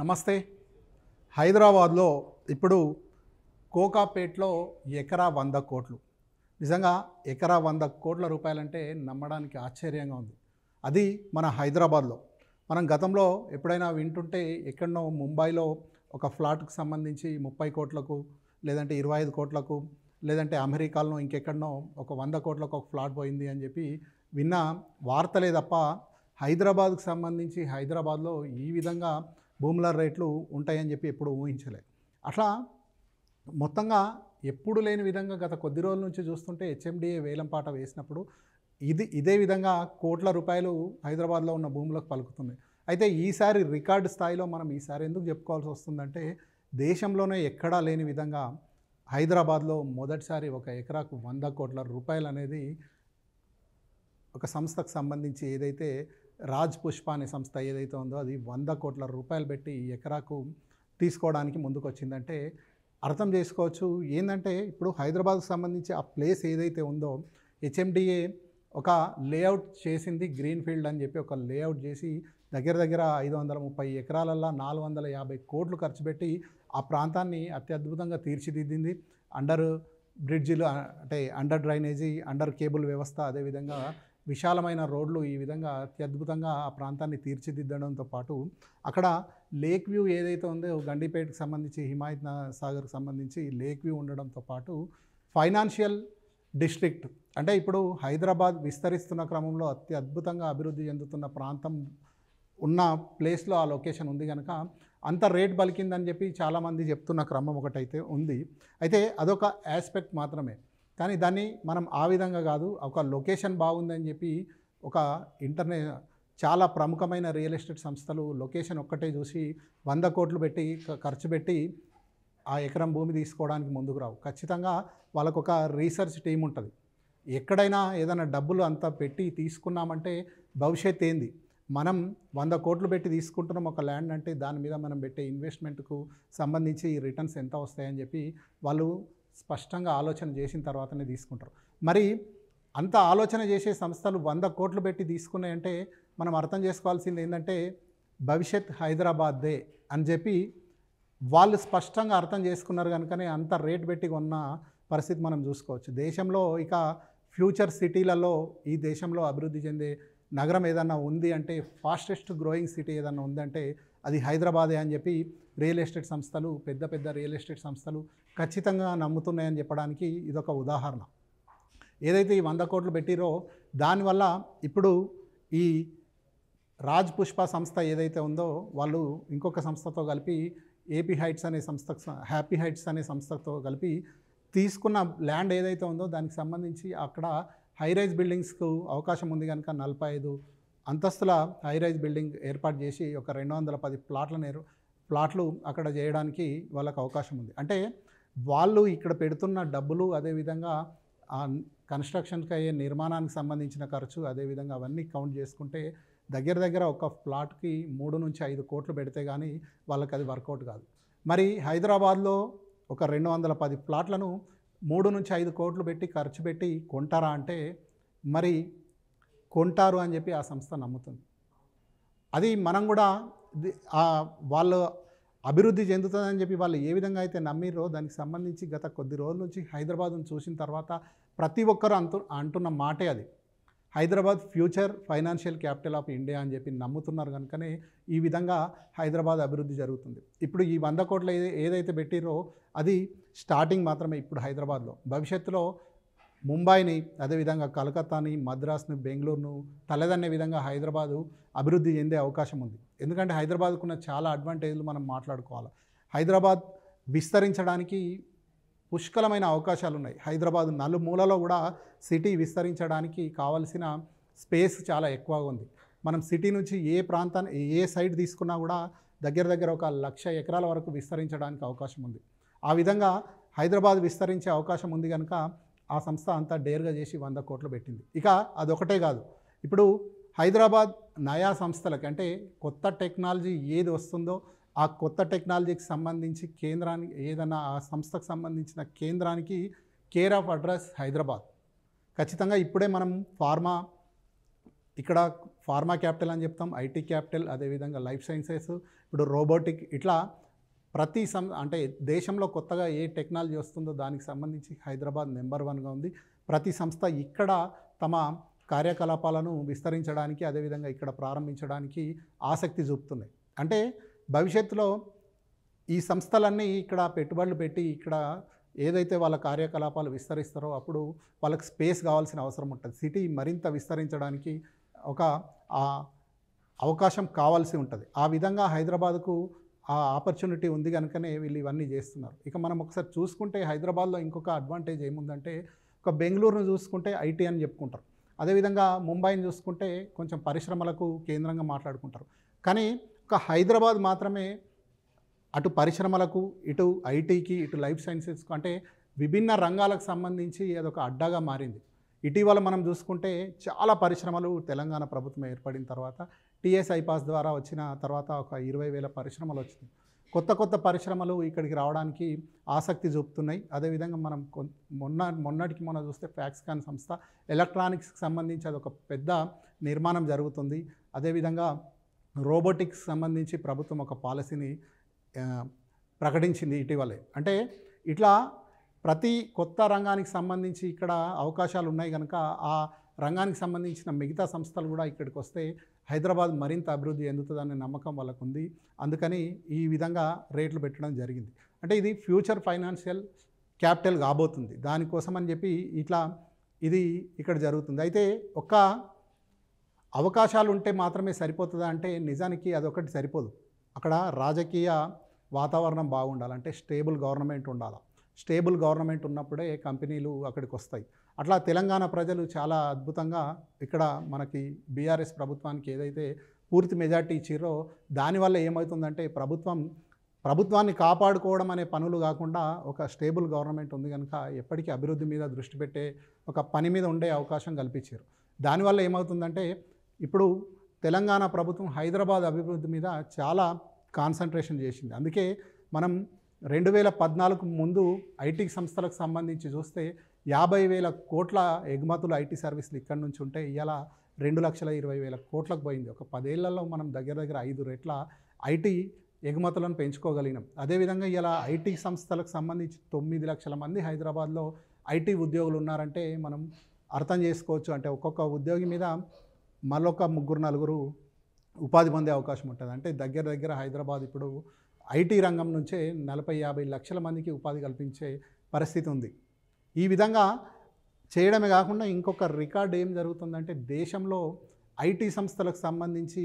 నమస్తే హైదరాబాద్లో ఇప్పుడు కోకాపేట్లో ఎకరా వంద కోట్లు నిజంగా ఎకరా వంద కోట్ల రూపాయలంటే నమ్మడానికి ఆశ్చర్యంగా ఉంది అది మన హైదరాబాద్లో మనం గతంలో ఎప్పుడైనా వింటుంటే ఎక్కడనో ముంబైలో ఒక ఫ్లాట్కి సంబంధించి ముప్పై కోట్లకు లేదంటే ఇరవై ఐదు కోట్లకు లేదంటే అమెరికాలో ఇంకెక్కడనో ఒక వంద కోట్లకు ఒక ఫ్లాట్ పోయింది అని చెప్పి విన్న వార్తలే తప్ప హైదరాబాద్కు సంబంధించి హైదరాబాద్లో ఈ విధంగా భూముల రేట్లు ఉంటాయని చెప్పి ఎప్పుడు ఊహించలే అట్లా మొత్తంగా ఎప్పుడు లేని విధంగా గత కొద్ది రోజుల నుంచి చూస్తుంటే హెచ్ఎండిఏ వేలంపాట వేసినప్పుడు ఇది ఇదే విధంగా కోట్ల రూపాయలు హైదరాబాద్లో ఉన్న భూములకు పలుకుతుంది అయితే ఈసారి రికార్డు స్థాయిలో మనం ఈసారి ఎందుకు చెప్పుకోవాల్సి వస్తుందంటే దేశంలోనే ఎక్కడా లేని విధంగా హైదరాబాద్లో మొదటిసారి ఒక ఎకరాకు వంద కోట్ల రూపాయలు అనేది ఒక సంస్థకు సంబంధించి ఏదైతే రాజ్ పుష్ప అనే సంస్థ ఏదైతే ఉందో అది వంద కోట్ల రూపాయలు పెట్టి ఎకరాకు తీసుకోవడానికి ముందుకు వచ్చిందంటే అర్థం చేసుకోవచ్చు ఏంటంటే ఇప్పుడు హైదరాబాద్కు సంబంధించి ఆ ప్లేస్ ఏదైతే ఉందో హెచ్ఎండిఏ ఒక లేఅవుట్ చేసింది గ్రీన్ ఫీల్డ్ అని చెప్పి ఒక లేఅవుట్ చేసి దగ్గర దగ్గర ఐదు వందల ముప్పై ఎకరాలల్లో నాలుగు వందల యాభై కోట్లు ఖర్చు పెట్టి ఆ ప్రాంతాన్ని అత్యద్భుతంగా తీర్చిదిద్దింది అండర్ బ్రిడ్జిలు అంటే అండర్ డ్రైనేజీ అండర్ కేబుల్ వ్యవస్థ అదేవిధంగా విశాలమైన రోడ్లు ఈ విధంగా అత్యద్భుతంగా ఆ ప్రాంతాన్ని తీర్చిదిద్దడంతో పాటు అక్కడ లేక్ వ్యూ ఏదైతే ఉందో గండిపేటకు సంబంధించి హిమాయత్ సాగర్కి సంబంధించి లేక్ వ్యూ ఉండడంతో పాటు ఫైనాన్షియల్ డిస్ట్రిక్ట్ అంటే ఇప్పుడు హైదరాబాద్ విస్తరిస్తున్న క్రమంలో అతి అద్భుతంగా అభివృద్ధి చెందుతున్న ప్రాంతం ఉన్న ప్లేస్లో ఆ లొకేషన్ ఉంది కనుక అంత రేట్ బలికిందని చెప్పి చాలామంది చెప్తున్న క్రమం ఒకటైతే ఉంది అయితే అదొక ఆస్పెక్ట్ మాత్రమే కానీ దాన్ని మనం ఆ విధంగా కాదు ఒక లొకేషన్ బాగుందని చెప్పి ఒక ఇంటర్నే చాలా ప్రముఖమైన రియల్ ఎస్టేట్ సంస్థలు లొకేషన్ ఒక్కటే చూసి వంద కోట్లు పెట్టి ఖర్చు పెట్టి ఆ ఎకరం భూమి తీసుకోవడానికి ముందుకు రావు ఖచ్చితంగా వాళ్ళకు ఒక రీసెర్చ్ టీం ఉంటుంది ఎక్కడైనా ఏదైనా డబ్బులు అంతా పెట్టి తీసుకున్నామంటే భవిష్యత్ ఏంది మనం వంద కోట్లు పెట్టి తీసుకుంటున్నాం ఒక ల్యాండ్ అంటే దాని మీద మనం పెట్టే ఇన్వెస్ట్మెంట్కు సంబంధించి రిటర్న్స్ ఎంత వస్తాయని చెప్పి వాళ్ళు స్పష్టంగా ఆలోచన చేసిన తర్వాతనే తీసుకుంటారు మరి అంత ఆలోచన చేసే సంస్థలు వంద కోట్లు పెట్టి తీసుకున్నాయంటే మనం అర్థం చేసుకోవాల్సింది ఏంటంటే భవిష్యత్ హైదరాబాద్దే అని చెప్పి వాళ్ళు స్పష్టంగా అర్థం చేసుకున్నారు కనుకనే అంత రేట్ పెట్టి కొన్న పరిస్థితి మనం చూసుకోవచ్చు దేశంలో ఇక ఫ్యూచర్ సిటీలలో ఈ దేశంలో అభివృద్ధి చెందే నగరం ఏదన్నా ఉంది అంటే ఫాస్టెస్ట్ గ్రోయింగ్ సిటీ ఏదన్నా ఉందంటే అది హైదరాబాదే అని చెప్పి రియల్ ఎస్టేట్ సంస్థలు పెద్ద పెద్ద రియల్ ఎస్టేట్ సంస్థలు ఖచ్చితంగా నమ్ముతున్నాయని చెప్పడానికి ఇదొక ఉదాహరణ ఏదైతే ఈ వంద కోట్లు పెట్టిరో దానివల్ల ఇప్పుడు ఈ రాజ్ పుష్ప సంస్థ ఏదైతే ఉందో వాళ్ళు ఇంకొక సంస్థతో కలిపి ఏపీ హైట్స్ అనే సంస్థ హ్యాపీ హైట్స్ అనే సంస్థతో కలిపి తీసుకున్న ల్యాండ్ ఏదైతే ఉందో దానికి సంబంధించి అక్కడ హైరైజ్ బిల్డింగ్స్కు అవకాశం ఉంది కనుక నలభై ఐదు అంతస్తుల హైరైజ్ బిల్డింగ్ ఏర్పాటు చేసి ఒక రెండు వందల పది ప్లాట్లను ప్లాట్లు అక్కడ చేయడానికి వాళ్ళకి అవకాశం ఉంది అంటే వాళ్ళు ఇక్కడ పెడుతున్న డబ్బులు అదేవిధంగా ఆ కన్స్ట్రక్షన్కి అయ్యే నిర్మాణానికి సంబంధించిన ఖర్చు అదేవిధంగా అవన్నీ కౌంట్ చేసుకుంటే దగ్గర దగ్గర ఒక ప్లాట్కి మూడు నుంచి ఐదు కోట్లు పెడితే కానీ వాళ్ళకి అది వర్కౌట్ కాదు మరి హైదరాబాద్లో ఒక రెండు వందల పది ప్లాట్లను మూడు నుంచి ఐదు కోట్లు పెట్టి ఖర్చు పెట్టి కొంటారా అంటే మరి కొంటారు అని చెప్పి ఆ సంస్థ నమ్ముతుంది అది మనం కూడా వాళ్ళు అభివృద్ధి చెందుతుందని చెప్పి వాళ్ళు ఏ విధంగా అయితే నమ్మిరో దానికి సంబంధించి గత కొద్ది రోజుల నుంచి హైదరాబాద్ను చూసిన తర్వాత ప్రతి ఒక్కరు అంటు అంటున్న మాటే అది Hyderabad future financial capital of India అని చెప్పి నమ్ముతున్నారు కనుకనే ఈ విధంగా హైదరాబాద్ అభివృద్ధి జరుగుతుంది ఇప్పుడు ఈ వంద కోట్లు ఏదైతే పెట్టిరో అది స్టార్టింగ్ మాత్రమే ఇప్పుడు హైదరాబాద్లో భవిష్యత్తులో ముంబైని అదేవిధంగా కలకత్తాని మద్రాస్ని బెంగళూరును తలదన్నే విధంగా హైదరాబాదు అభివృద్ధి చెందే అవకాశం ఉంది ఎందుకంటే హైదరాబాద్కున్న చాలా అడ్వాంటేజ్లు మనం మాట్లాడుకోవాలి హైదరాబాద్ విస్తరించడానికి పుష్కలమైన అవకాశాలు ఉన్నాయి హైదరాబాద్ నలుమూలలో కూడా సిటీ విస్తరించడానికి కావలసిన స్పేస్ చాలా ఎక్కువగా ఉంది మనం సిటీ నుంచి ఏ ప్రాంతాన్ని ఏ సైడ్ తీసుకున్నా కూడా దగ్గర దగ్గర ఒక లక్ష ఎకరాల వరకు విస్తరించడానికి అవకాశం ఉంది ఆ విధంగా హైదరాబాద్ విస్తరించే అవకాశం ఉంది కనుక ఆ సంస్థ అంతా డేర్గా చేసి వంద కోట్లు పెట్టింది ఇక అదొకటే కాదు ఇప్పుడు హైదరాబాద్ నయా సంస్థలకు అంటే కొత్త టెక్నాలజీ ఏది వస్తుందో ఆ కొత్త టెక్నాలజీకి సంబంధించి కేంద్రానికి ఏదైనా ఆ సంస్థకు సంబంధించిన కేంద్రానికి కేర్ ఆఫ్ అడ్రస్ హైదరాబాద్ ఖచ్చితంగా ఇప్పుడే మనం ఫార్మా ఇక్కడ ఫార్మా క్యాపిటల్ అని చెప్తాం ఐటీ క్యాపిటల్ అదేవిధంగా లైఫ్ సైన్సెస్ ఇప్పుడు రోబోటిక్ ఇట్లా ప్రతి సం అంటే దేశంలో కొత్తగా ఏ టెక్నాలజీ వస్తుందో దానికి సంబంధించి హైదరాబాద్ నెంబర్ వన్గా ఉంది ప్రతి సంస్థ ఇక్కడ తమ కార్యకలాపాలను విస్తరించడానికి అదేవిధంగా ఇక్కడ ప్రారంభించడానికి ఆసక్తి చూపుతున్నాయి అంటే భవిష్యత్తులో ఈ సంస్థలన్నీ ఇక్కడ పెట్టుబడులు పెట్టి ఇక్కడ ఏదైతే వాళ్ళ కార్యకలాపాలు విస్తరిస్తారో అప్పుడు వాళ్ళకి స్పేస్ కావాల్సిన అవసరం ఉంటుంది సిటీ మరింత విస్తరించడానికి ఒక అవకాశం కావాల్సి ఉంటుంది ఆ విధంగా హైదరాబాద్కు ఆ ఆపర్చునిటీ ఉంది కనుకనే వీళ్ళు ఇవన్నీ చేస్తున్నారు ఇక మనం ఒకసారి చూసుకుంటే హైదరాబాద్లో ఇంకొక అడ్వాంటేజ్ ఏముందంటే ఒక బెంగళూరును చూసుకుంటే ఐటీ అని చెప్పుకుంటారు అదేవిధంగా ముంబైని చూసుకుంటే కొంచెం పరిశ్రమలకు కేంద్రంగా మాట్లాడుకుంటారు కానీ ఒక హైదరాబాద్ మాత్రమే అటు పరిశ్రమలకు ఇటు ఐటీకి ఇటు లైఫ్ సైన్సెస్కు అంటే విభిన్న రంగాలకు సంబంధించి అదొక అడ్డాగా మారింది ఇటీవల మనం చూసుకుంటే చాలా పరిశ్రమలు తెలంగాణ ప్రభుత్వం ఏర్పడిన తర్వాత టీఎస్ఐ పాస్ ద్వారా వచ్చిన తర్వాత ఒక ఇరవై వేల పరిశ్రమలు వచ్చినాయి కొత్త కొత్త పరిశ్రమలు ఇక్కడికి రావడానికి ఆసక్తి చూపుతున్నాయి అదేవిధంగా మనం మొన్న మొన్నటికి మొన్న చూస్తే ఫ్యాక్స్కాన్ సంస్థ ఎలక్ట్రానిక్స్కి సంబంధించి అది ఒక పెద్ద నిర్మాణం జరుగుతుంది అదేవిధంగా రోబోటిక్స్ సంబంధించి ప్రభుత్వం ఒక పాలసీని ప్రకటించింది ఇటీవలే అంటే ఇట్లా ప్రతి కొత్త రంగానికి సంబంధించి ఇక్కడ అవకాశాలు ఉన్నాయి కనుక ఆ రంగానికి సంబంధించిన మిగతా సంస్థలు కూడా ఇక్కడికి వస్తే హైదరాబాద్ మరింత అభివృద్ధి చెందుతుందనే నమ్మకం వాళ్ళకు ఉంది అందుకని ఈ విధంగా రేట్లు పెట్టడం జరిగింది అంటే ఇది ఫ్యూచర్ ఫైనాన్షియల్ క్యాపిటల్ కాబోతుంది దానికోసం అని చెప్పి ఇట్లా ఇది ఇక్కడ జరుగుతుంది అయితే ఒక్క అవకాశాలు ఉంటే మాత్రమే సరిపోతుందా అంటే నిజానికి అదొకటి సరిపోదు అక్కడ రాజకీయ వాతావరణం బాగుండాలంటే స్టేబుల్ గవర్నమెంట్ ఉండాలి స్టేబుల్ గవర్నమెంట్ ఉన్నప్పుడే కంపెనీలు అక్కడికి వస్తాయి అట్లా తెలంగాణ ప్రజలు చాలా అద్భుతంగా ఇక్కడ మనకి బీఆర్ఎస్ ప్రభుత్వానికి ఏదైతే పూర్తి మెజార్టీ ఇచ్చిరో దానివల్ల ఏమవుతుందంటే ప్రభుత్వం ప్రభుత్వాన్ని కాపాడుకోవడం అనే పనులు కాకుండా ఒక స్టేబుల్ గవర్నమెంట్ ఉంది కనుక ఎప్పటికీ అభివృద్ధి మీద దృష్టి పెట్టే ఒక పని మీద ఉండే అవకాశం కల్పించారు దానివల్ల ఏమవుతుందంటే ఇప్పుడు తెలంగాణ ప్రభుత్వం హైదరాబాద్ అభివృద్ధి మీద చాలా కాన్సన్ట్రేషన్ చేసింది అందుకే మనం రెండు వేల పద్నాలుగు ముందు ఐటీ సంస్థలకు సంబంధించి చూస్తే యాభై వేల కోట్ల ఎగుమతులు ఐటీ సర్వీసులు ఇక్కడి నుంచి ఉంటే ఇవాళ రెండు లక్షల ఇరవై వేల కోట్లకు పోయింది ఒక పదేళ్లలో మనం దగ్గర దగ్గర ఐదు రెట్ల ఐటీ ఎగుమతులను పెంచుకోగలిగినాం అదేవిధంగా ఇలా ఐటీ సంస్థలకు సంబంధించి తొమ్మిది లక్షల మంది హైదరాబాద్లో ఐటీ ఉద్యోగులు ఉన్నారంటే మనం అర్థం చేసుకోవచ్చు అంటే ఒక్కొక్క ఉద్యోగి మీద మరొక ముగ్గురు నలుగురు ఉపాధి పొందే అవకాశం ఉంటుంది అంటే దగ్గర దగ్గర హైదరాబాద్ ఇప్పుడు ఐటీ రంగం నుంచే నలభై యాభై లక్షల మందికి ఉపాధి కల్పించే పరిస్థితి ఉంది ఈ విధంగా చేయడమే కాకుండా ఇంకొక రికార్డ్ ఏం జరుగుతుందంటే దేశంలో ఐటీ సంస్థలకు సంబంధించి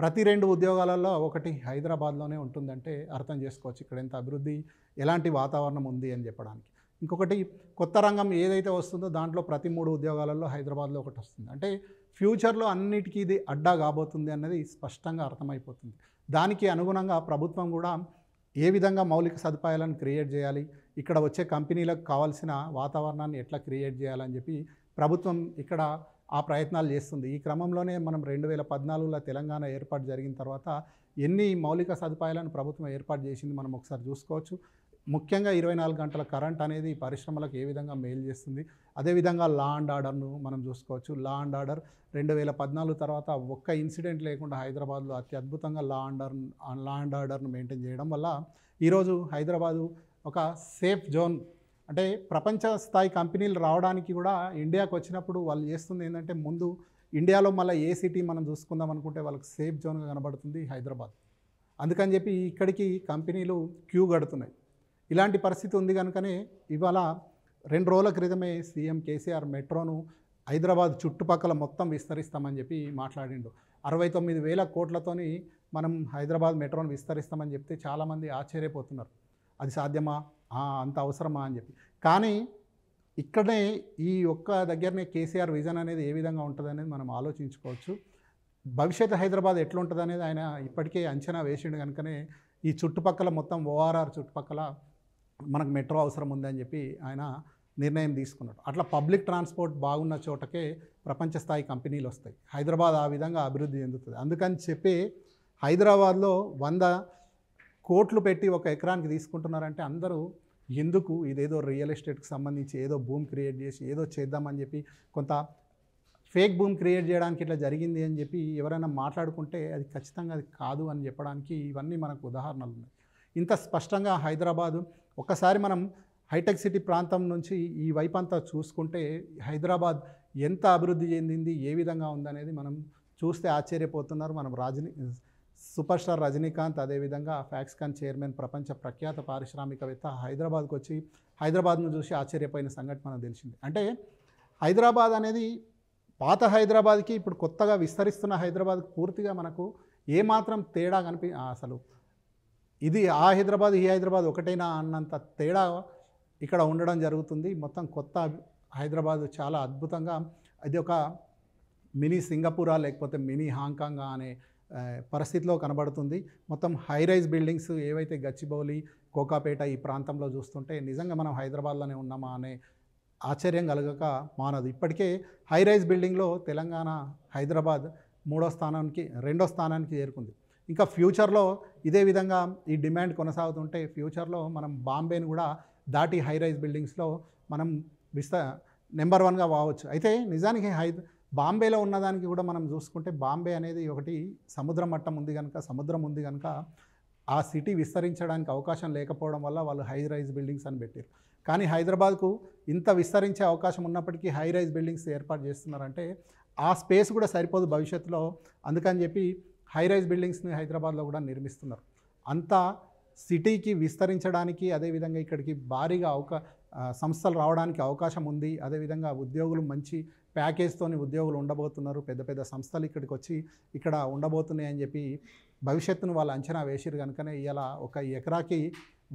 ప్రతి రెండు ఉద్యోగాలలో ఒకటి హైదరాబాద్లోనే ఉంటుందంటే అర్థం చేసుకోవచ్చు ఇక్కడ ఎంత అభివృద్ధి ఎలాంటి వాతావరణం ఉంది అని చెప్పడానికి ఇంకొకటి కొత్త రంగం ఏదైతే వస్తుందో దాంట్లో ప్రతి మూడు ఉద్యోగాలలో హైదరాబాద్లో ఒకటి వస్తుంది అంటే ఫ్యూచర్లో అన్నిటికీ ఇది అడ్డా కాబోతుంది అన్నది స్పష్టంగా అర్థమైపోతుంది దానికి అనుగుణంగా ప్రభుత్వం కూడా ఏ విధంగా మౌలిక సదుపాయాలను క్రియేట్ చేయాలి ఇక్కడ వచ్చే కంపెనీలకు కావాల్సిన వాతావరణాన్ని ఎట్లా క్రియేట్ చేయాలని చెప్పి ప్రభుత్వం ఇక్కడ ఆ ప్రయత్నాలు చేస్తుంది ఈ క్రమంలోనే మనం రెండు వేల పద్నాలుగులో తెలంగాణ ఏర్పాటు జరిగిన తర్వాత ఎన్ని మౌలిక సదుపాయాలను ప్రభుత్వం ఏర్పాటు చేసింది మనం ఒకసారి చూసుకోవచ్చు ముఖ్యంగా ఇరవై నాలుగు గంటల కరెంట్ అనేది పరిశ్రమలకు ఏ విధంగా మేలు చేస్తుంది అదేవిధంగా లా అండ్ ఆర్డర్ను మనం చూసుకోవచ్చు లా అండ్ ఆర్డర్ రెండు వేల పద్నాలుగు తర్వాత ఒక్క ఇన్సిడెంట్ లేకుండా హైదరాబాద్లో అతి అద్భుతంగా law and order law and ఆర్డర్ను మెయింటైన్ చేయడం వల్ల ఈరోజు హైదరాబాదు ఒక సేఫ్ జోన్ అంటే ప్రపంచ స్థాయి కంపెనీలు రావడానికి కూడా ఇండియాకు వచ్చినప్పుడు వాళ్ళు చేస్తుంది ఏంటంటే ముందు ఇండియాలో మళ్ళీ ఏ సిటీ మనం చూసుకుందాం అనుకుంటే వాళ్ళకి సేఫ్ జోన్గా కనబడుతుంది హైదరాబాద్ అందుకని చెప్పి ఇక్కడికి కంపెనీలు క్యూ కడుతున్నాయి ఇలాంటి పరిస్థితి ఉంది కనుకనే ఇవాళ రెండు రోజుల క్రితమే సీఎం కేసీఆర్ మెట్రోను హైదరాబాద్ చుట్టుపక్కల మొత్తం విస్తరిస్తామని చెప్పి మాట్లాడిండు అరవై తొమ్మిది వేల కోట్లతోని మనం హైదరాబాద్ మెట్రోను విస్తరిస్తామని చెప్తే చాలామంది ఆశ్చర్యపోతున్నారు అది సాధ్యమా అంత అవసరమా అని చెప్పి కానీ ఇక్కడనే ఈ ఒక్క దగ్గరనే కేసీఆర్ విజన్ అనేది ఏ విధంగా ఉంటుంది అనేది మనం ఆలోచించుకోవచ్చు భవిష్యత్ హైదరాబాద్ ఎట్లుంటుంది అనేది ఆయన ఇప్పటికే అంచనా వేసిండు కనుకనే ఈ చుట్టుపక్కల మొత్తం ఓఆర్ఆర్ చుట్టుపక్కల మనకు మెట్రో అవసరం ఉందని చెప్పి ఆయన నిర్ణయం తీసుకున్నాడు అట్లా పబ్లిక్ ట్రాన్స్పోర్ట్ బాగున్న చోటకే ప్రపంచ స్థాయి కంపెనీలు వస్తాయి హైదరాబాద్ ఆ విధంగా అభివృద్ధి చెందుతుంది అందుకని చెప్పి హైదరాబాద్లో వంద కోట్లు పెట్టి ఒక ఎకరానికి తీసుకుంటున్నారంటే అందరూ ఎందుకు ఇదేదో రియల్ ఎస్టేట్కి సంబంధించి ఏదో భూమి క్రియేట్ చేసి ఏదో చేద్దామని చెప్పి కొంత ఫేక్ భూమి క్రియేట్ చేయడానికి ఇట్లా జరిగింది అని చెప్పి ఎవరైనా మాట్లాడుకుంటే అది ఖచ్చితంగా అది కాదు అని చెప్పడానికి ఇవన్నీ మనకు ఉదాహరణలు ఉన్నాయి ఇంత స్పష్టంగా హైదరాబాదు ఒక్కసారి మనం హైటెక్ సిటీ ప్రాంతం నుంచి ఈ వైపు అంతా చూసుకుంటే హైదరాబాద్ ఎంత అభివృద్ధి చెందింది ఏ విధంగా ఉందనేది మనం చూస్తే ఆశ్చర్యపోతున్నారు మనం రజనీ సూపర్ స్టార్ రజనీకాంత్ అదేవిధంగా ఫ్యాక్స్కాన్ చైర్మన్ ప్రపంచ ప్రఖ్యాత పారిశ్రామికవేత్త హైదరాబాద్కు వచ్చి హైదరాబాద్ను చూసి ఆశ్చర్యపోయిన సంఘటన మనకు తెలిసింది అంటే హైదరాబాద్ అనేది పాత హైదరాబాద్కి ఇప్పుడు కొత్తగా విస్తరిస్తున్న హైదరాబాద్కి పూర్తిగా మనకు ఏమాత్రం తేడా కనిపి అసలు ఇది ఆ హైదరాబాద్ ఈ హైదరాబాద్ ఒకటైనా అన్నంత తేడా ఇక్కడ ఉండడం జరుగుతుంది మొత్తం కొత్త హైదరాబాద్ చాలా అద్భుతంగా అది ఒక మినీ సింగపూరా లేకపోతే మినీ హాంకాంగ్ అనే పరిస్థితిలో కనబడుతుంది మొత్తం హై రైజ్ బిల్డింగ్స్ ఏవైతే గచ్చిబౌలి కోకాపేట ఈ ప్రాంతంలో చూస్తుంటే నిజంగా మనం హైదరాబాద్లోనే ఉన్నామా అనే ఆశ్చర్యం కలగక మానదు ఇప్పటికే హై రైజ్ బిల్డింగ్లో తెలంగాణ హైదరాబాద్ మూడో స్థానానికి రెండో స్థానానికి చేరుకుంది ఇంకా ఫ్యూచర్లో ఇదే విధంగా ఈ డిమాండ్ కొనసాగుతుంటే ఫ్యూచర్లో మనం బాంబేని కూడా దాటి హై రైజ్ బిల్డింగ్స్లో మనం విస్త నెంబర్ వన్గా వావచ్చు అయితే నిజానికి హై బాంబేలో ఉన్నదానికి కూడా మనం చూసుకుంటే బాంబే అనేది ఒకటి సముద్ర మట్టం ఉంది కనుక సముద్రం ఉంది కనుక ఆ సిటీ విస్తరించడానికి అవకాశం లేకపోవడం వల్ల వాళ్ళు హై రైజ్ బిల్డింగ్స్ అని పెట్టారు కానీ హైదరాబాద్కు ఇంత విస్తరించే అవకాశం ఉన్నప్పటికీ హై రైజ్ బిల్డింగ్స్ ఏర్పాటు చేస్తున్నారంటే ఆ స్పేస్ కూడా సరిపోదు భవిష్యత్తులో అందుకని చెప్పి హైరైజ్ బిల్డింగ్స్ని హైదరాబాద్లో కూడా నిర్మిస్తున్నారు అంతా సిటీకి విస్తరించడానికి అదేవిధంగా ఇక్కడికి భారీగా అవకా సంస్థలు రావడానికి అవకాశం ఉంది అదేవిధంగా ఉద్యోగులు మంచి ప్యాకేజ్తోని ఉద్యోగులు ఉండబోతున్నారు పెద్ద పెద్ద సంస్థలు ఇక్కడికి వచ్చి ఇక్కడ ఉండబోతున్నాయి అని చెప్పి భవిష్యత్తును వాళ్ళు అంచనా వేసిరు కనుకనే ఇలా ఒక ఎకరాకి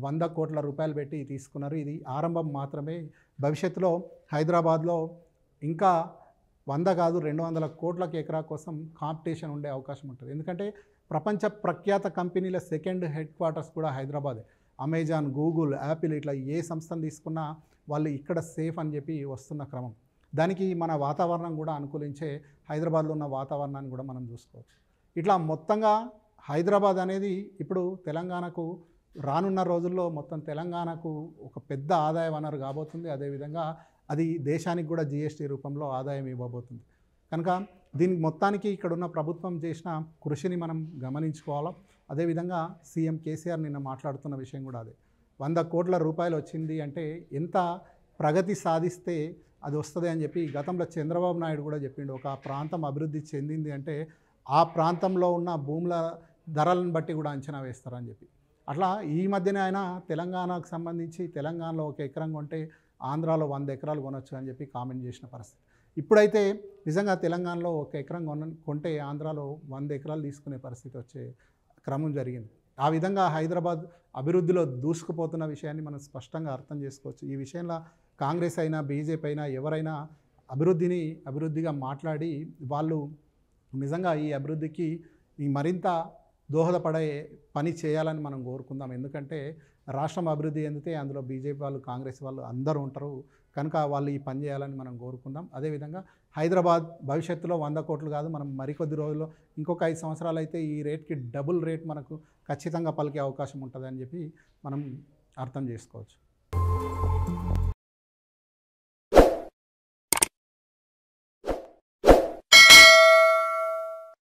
వంద కోట్ల రూపాయలు పెట్టి తీసుకున్నారు ఇది ఆరంభం మాత్రమే భవిష్యత్తులో హైదరాబాద్లో ఇంకా వంద కాదు రెండు వందల కోట్లకు ఎకరా కోసం కాంపిటీషన్ ఉండే అవకాశం ఉంటుంది ఎందుకంటే ప్రపంచ ప్రఖ్యాత కంపెనీల సెకండ్ హెడ్ క్వార్టర్స్ కూడా హైదరాబాదే అమెజాన్ గూగుల్ యాపిల్ ఇట్లా ఏ సంస్థను తీసుకున్నా వాళ్ళు ఇక్కడ సేఫ్ అని చెప్పి వస్తున్న క్రమం దానికి మన వాతావరణం కూడా అనుకూలించే హైదరాబాద్లో ఉన్న వాతావరణాన్ని కూడా మనం చూసుకోవచ్చు ఇట్లా మొత్తంగా హైదరాబాద్ అనేది ఇప్పుడు తెలంగాణకు రానున్న రోజుల్లో మొత్తం తెలంగాణకు ఒక పెద్ద ఆదాయ వనరు కాబోతుంది అదేవిధంగా అది దేశానికి కూడా జిఎస్టీ రూపంలో ఆదాయం ఇవ్వబోతుంది కనుక దీనికి మొత్తానికి ఇక్కడున్న ప్రభుత్వం చేసిన కృషిని మనం గమనించుకోవాలా అదేవిధంగా సీఎం కేసీఆర్ నిన్న మాట్లాడుతున్న విషయం కూడా అదే వంద కోట్ల రూపాయలు వచ్చింది అంటే ఎంత ప్రగతి సాధిస్తే అది వస్తుంది అని చెప్పి గతంలో చంద్రబాబు నాయుడు కూడా చెప్పిండు ఒక ప్రాంతం అభివృద్ధి చెందింది అంటే ఆ ప్రాంతంలో ఉన్న భూముల ధరలను బట్టి కూడా అంచనా వేస్తారని చెప్పి అట్లా ఈ మధ్యనే ఆయన తెలంగాణకు సంబంధించి తెలంగాణలో ఒక ఎకరం కొంటే ఆంధ్రాలో వంద ఎకరాలు కొనొచ్చు అని చెప్పి కామెంట్ చేసిన పరిస్థితి ఇప్పుడైతే నిజంగా తెలంగాణలో ఒక ఎకరం కొన కొంటే ఆంధ్రాలో వంద ఎకరాలు తీసుకునే పరిస్థితి వచ్చే క్రమం జరిగింది ఆ విధంగా హైదరాబాద్ అభివృద్ధిలో దూసుకుపోతున్న విషయాన్ని మనం స్పష్టంగా అర్థం చేసుకోవచ్చు ఈ విషయంలో కాంగ్రెస్ అయినా బీజేపీ అయినా ఎవరైనా అభివృద్ధిని అభివృద్ధిగా మాట్లాడి వాళ్ళు నిజంగా ఈ అభివృద్ధికి మరింత దోహదపడే పని చేయాలని మనం కోరుకుందాం ఎందుకంటే రాష్ట్రం అభివృద్ధి చెందితే అందులో బీజేపీ వాళ్ళు కాంగ్రెస్ వాళ్ళు అందరూ ఉంటారు కనుక వాళ్ళు ఈ పని చేయాలని మనం కోరుకుందాం అదేవిధంగా హైదరాబాద్ భవిష్యత్తులో వంద కోట్లు కాదు మనం మరికొద్ది రోజుల్లో ఇంకొక ఐదు సంవత్సరాలు అయితే ఈ రేట్కి డబుల్ రేట్ మనకు ఖచ్చితంగా పలికే అవకాశం ఉంటుందని చెప్పి మనం అర్థం చేసుకోవచ్చు